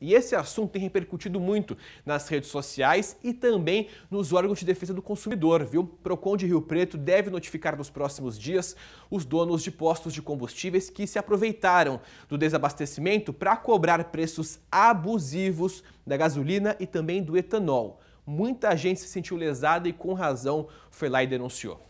E esse assunto tem repercutido muito nas redes sociais e também nos órgãos de defesa do consumidor, viu? Procon de Rio Preto deve notificar nos próximos dias os donos de postos de combustíveis que se aproveitaram do desabastecimento para cobrar preços abusivos da gasolina e também do etanol. Muita gente se sentiu lesada e com razão foi lá e denunciou.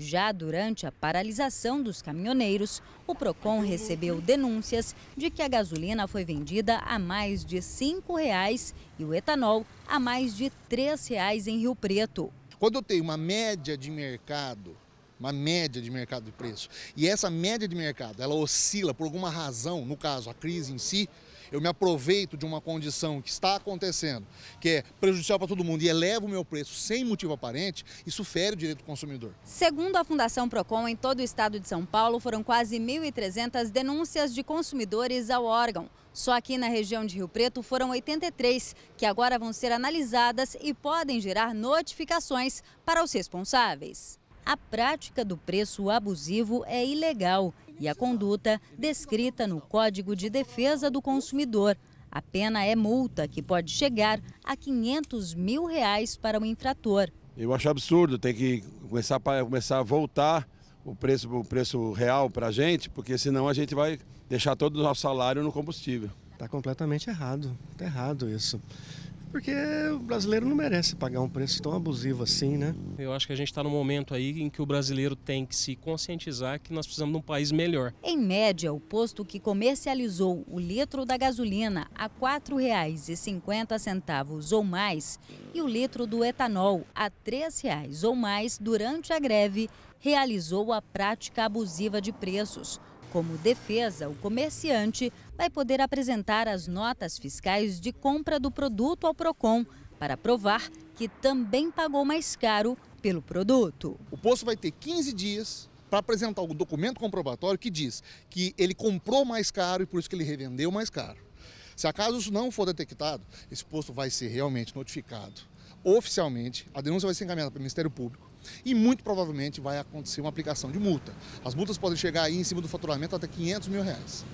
Já durante a paralisação dos caminhoneiros, o PROCON recebeu denúncias de que a gasolina foi vendida a mais de R$ 5,00 e o etanol a mais de R$ 3,00 em Rio Preto. Quando eu tenho uma média de mercado uma média de mercado de preço. E essa média de mercado, ela oscila por alguma razão, no caso a crise em si, eu me aproveito de uma condição que está acontecendo, que é prejudicial para todo mundo e elevo o meu preço sem motivo aparente, isso fere o direito do consumidor. Segundo a Fundação Procon, em todo o estado de São Paulo foram quase 1.300 denúncias de consumidores ao órgão. Só aqui na região de Rio Preto foram 83, que agora vão ser analisadas e podem gerar notificações para os responsáveis. A prática do preço abusivo é ilegal e a conduta descrita no Código de Defesa do Consumidor. A pena é multa, que pode chegar a 500 mil reais para o infrator. Eu acho absurdo, tem que começar, começar a voltar o preço, o preço real para a gente, porque senão a gente vai deixar todo o nosso salário no combustível. Está completamente errado, está errado isso porque o brasileiro não merece pagar um preço tão abusivo assim, né? Eu acho que a gente está num momento aí em que o brasileiro tem que se conscientizar que nós precisamos de um país melhor. Em média, o posto que comercializou o litro da gasolina a R$ 4,50 ou mais e o litro do etanol a R$ 3,00 ou mais durante a greve realizou a prática abusiva de preços como defesa, o comerciante vai poder apresentar as notas fiscais de compra do produto ao PROCON para provar que também pagou mais caro pelo produto. O posto vai ter 15 dias para apresentar o documento comprobatório que diz que ele comprou mais caro e por isso que ele revendeu mais caro. Se acaso isso não for detectado, esse posto vai ser realmente notificado oficialmente, a denúncia vai ser encaminhada para o Ministério Público e muito provavelmente vai acontecer uma aplicação de multa. As multas podem chegar aí em cima do faturamento até 500 mil reais.